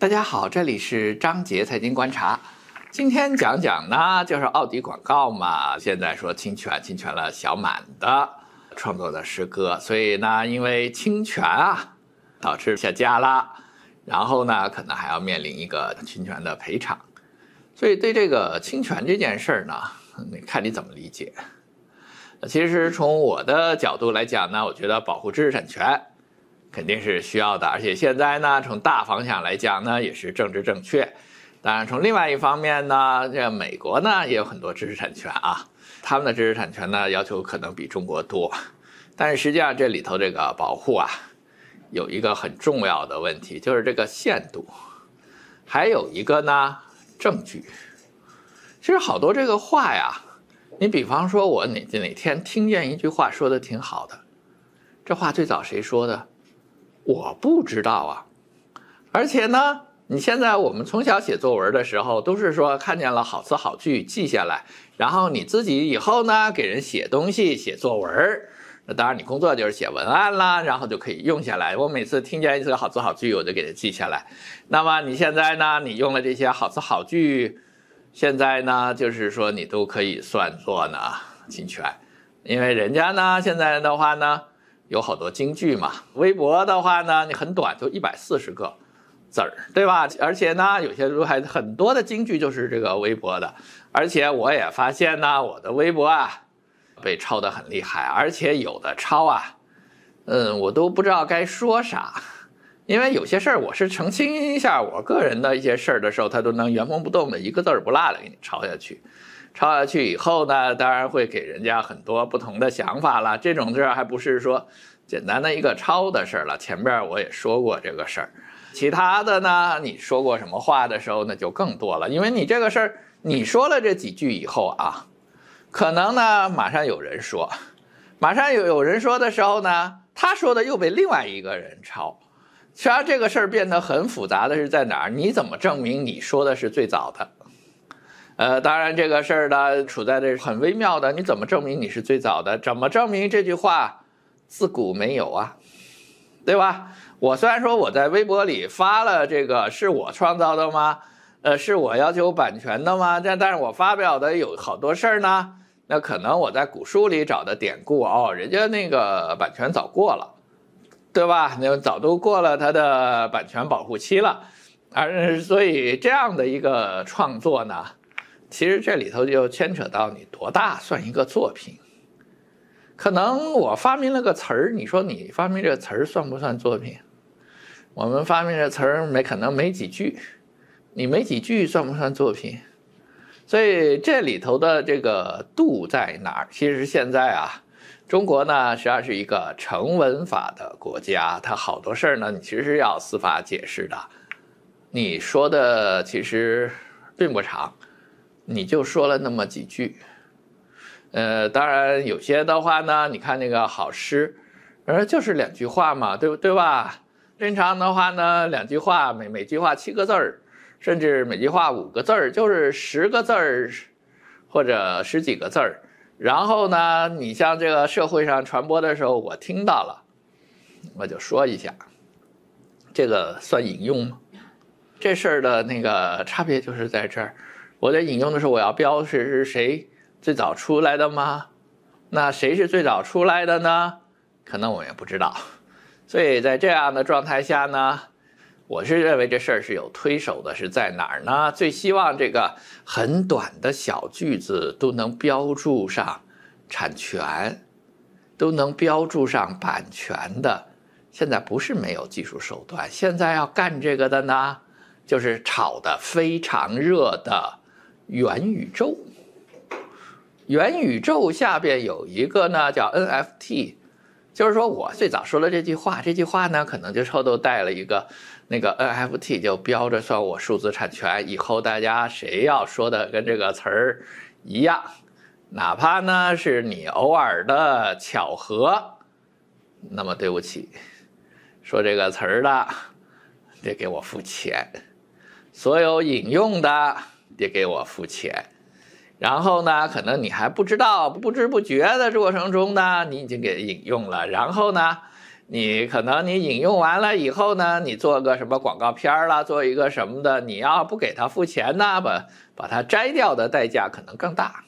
大家好，这里是张杰财经观察。今天讲讲呢，就是奥迪广告嘛，现在说侵权，侵权了小满的创作的诗歌，所以呢，因为侵权啊，导致下架了，然后呢，可能还要面临一个侵权的赔偿。所以对这个侵权这件事儿呢，你看你怎么理解？其实从我的角度来讲呢，我觉得保护知识产权。肯定是需要的，而且现在呢，从大方向来讲呢，也是政治正确。当然，从另外一方面呢，这美国呢也有很多知识产权啊，他们的知识产权呢要求可能比中国多。但是实际上这里头这个保护啊，有一个很重要的问题，就是这个限度。还有一个呢，证据。其实好多这个话呀，你比方说我哪哪天听见一句话说的挺好的，这话最早谁说的？我不知道啊，而且呢，你现在我们从小写作文的时候，都是说看见了好词好句记下来，然后你自己以后呢给人写东西写作文那当然你工作就是写文案啦，然后就可以用下来。我每次听见一次好词好句，我就给它记下来。那么你现在呢，你用了这些好词好句，现在呢就是说你都可以算作呢侵权，因为人家呢现在的话呢。有好多京剧嘛，微博的话呢，你很短，就一百四十个字儿，对吧？而且呢，有些还很多的京剧就是这个微博的，而且我也发现呢，我的微博啊被抄得很厉害，而且有的抄啊，嗯，我都不知道该说啥，因为有些事儿我是澄清一下我个人的一些事儿的时候，他都能原封不动的一个字儿不落的给你抄下去。抄下去以后呢，当然会给人家很多不同的想法了。这种事儿还不是说简单的一个抄的事儿了。前边我也说过这个事儿，其他的呢，你说过什么话的时候那就更多了。因为你这个事儿，你说了这几句以后啊，可能呢，马上有人说，马上有有人说的时候呢，他说的又被另外一个人抄。实际上，这个事儿变得很复杂的是在哪儿？你怎么证明你说的是最早的？呃，当然这个事儿呢，处在这很微妙的，你怎么证明你是最早的？怎么证明这句话自古没有啊？对吧？我虽然说我在微博里发了这个是我创造的吗？呃，是我要求版权的吗？但但是我发表的有好多事儿呢，那可能我在古书里找的典故哦，人家那个版权早过了，对吧？那早都过了它的版权保护期了，而所以这样的一个创作呢？其实这里头就牵扯到你多大算一个作品。可能我发明了个词儿，你说你发明这词儿算不算作品？我们发明这词儿没可能没几句，你没几句算不算作品？所以这里头的这个度在哪儿？其实现在啊，中国呢实际上是一个成文法的国家，它好多事儿呢其实是要司法解释的。你说的其实并不长。你就说了那么几句，呃，当然有些的话呢，你看那个好诗，反正就是两句话嘛，对对吧？正常的话呢，两句话，每每句话七个字儿，甚至每句话五个字儿，就是十个字儿或者十几个字儿。然后呢，你像这个社会上传播的时候，我听到了，我就说一下，这个算引用吗？这事儿的那个差别就是在这儿。我在引用的时候，我要标是是谁最早出来的吗？那谁是最早出来的呢？可能我也不知道。所以在这样的状态下呢，我是认为这事儿是有推手的，是在哪儿呢？最希望这个很短的小句子都能标注上产权，都能标注上版权的。现在不是没有技术手段，现在要干这个的呢，就是炒的非常热的。元宇宙，元宇宙下边有一个呢，叫 NFT，就是说我最早说了这句话，这句话呢，可能就后头带了一个那个 NFT，就标着算我数字产权。以后大家谁要说的跟这个词儿一样，哪怕呢是你偶尔的巧合，那么对不起，说这个词儿的得给我付钱。所有引用的。得给我付钱，然后呢，可能你还不知道，不知不觉的过程中呢，你已经给引用了。然后呢，你可能你引用完了以后呢，你做个什么广告片啦，做一个什么的，你要不给他付钱呢，把把它摘掉的代价可能更大，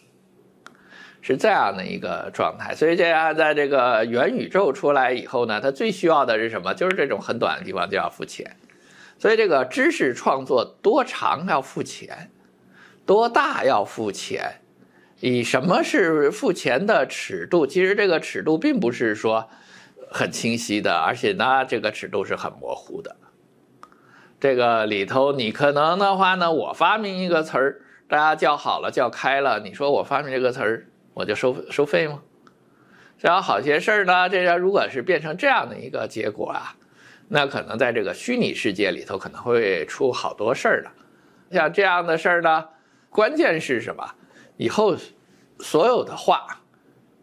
是这样的一个状态。所以这样，在这个元宇宙出来以后呢，他最需要的是什么？就是这种很短的地方就要付钱。所以这个知识创作多长要付钱？多大要付钱？以什么是付钱的尺度？其实这个尺度并不是说很清晰的，而且呢，这个尺度是很模糊的。这个里头，你可能的话呢，我发明一个词儿，大家叫好了，叫开了。你说我发明这个词儿，我就收收费吗？这样好些事儿呢。这样如果是变成这样的一个结果啊，那可能在这个虚拟世界里头可能会出好多事儿的。像这样的事儿呢。关键是什么？以后所有的话，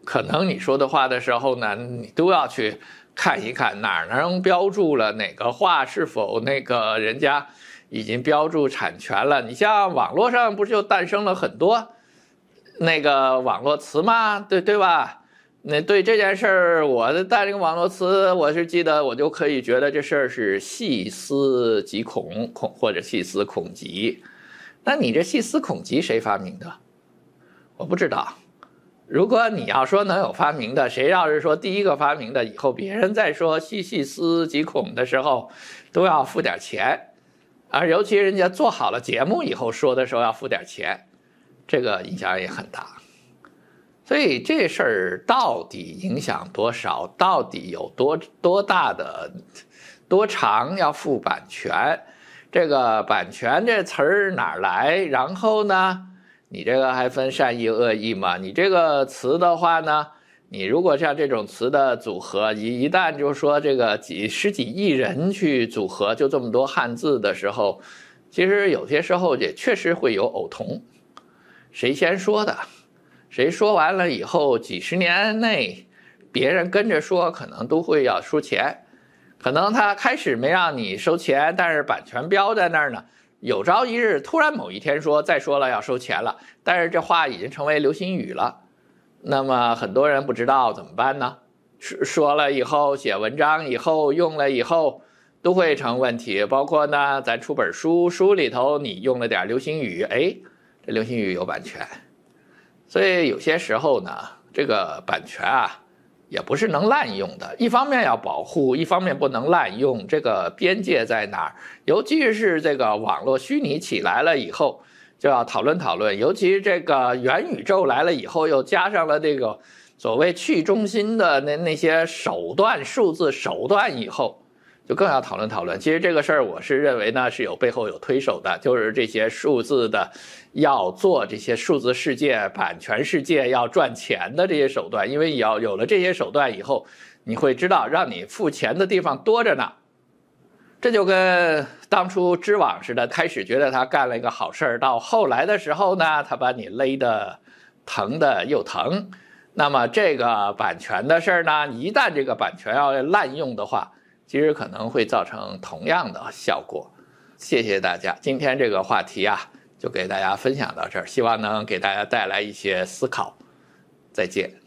可能你说的话的时候呢，你都要去看一看哪儿能标注了哪个话是否那个人家已经标注产权了。你像网络上不是就诞生了很多那个网络词吗？对对吧？那对这件事儿，我带这个网络词，我是记得，我就可以觉得这事儿是细思极恐恐，或者细思恐极。那你这细思恐极谁发明的？我不知道。如果你要说能有发明的，谁要是说第一个发明的，以后别人再说细细思极恐的时候，都要付点钱，而尤其人家做好了节目以后说的时候要付点钱，这个影响也很大。所以这事儿到底影响多少，到底有多多大的、多长要付版权？这个版权这词儿哪来？然后呢，你这个还分善意恶意吗？你这个词的话呢，你如果像这种词的组合，一一旦就是说这个几十几亿人去组合，就这么多汉字的时候，其实有些时候也确实会有偶同，谁先说的，谁说完了以后几十年内别人跟着说，可能都会要输钱。可能他开始没让你收钱，但是版权标在那儿呢。有朝一日，突然某一天说再说了要收钱了，但是这话已经成为流行语了，那么很多人不知道怎么办呢？说说了以后，写文章以后用了以后，都会成问题。包括呢，咱出本书，书里头你用了点流行语，哎，这流行语有版权，所以有些时候呢，这个版权啊。也不是能滥用的，一方面要保护，一方面不能滥用，这个边界在哪儿？尤其是这个网络虚拟起来了以后，就要讨论讨论。尤其这个元宇宙来了以后，又加上了这个所谓去中心的那那些手段、数字手段以后。就更要讨论讨论。其实这个事儿，我是认为呢是有背后有推手的，就是这些数字的要做这些数字世界、版权世界要赚钱的这些手段。因为你要有了这些手段以后，你会知道让你付钱的地方多着呢。这就跟当初知网似的，开始觉得他干了一个好事儿，到后来的时候呢，他把你勒得疼的又疼。那么这个版权的事儿呢，一旦这个版权要滥用的话，其实可能会造成同样的效果。谢谢大家，今天这个话题啊，就给大家分享到这儿，希望能给大家带来一些思考。再见。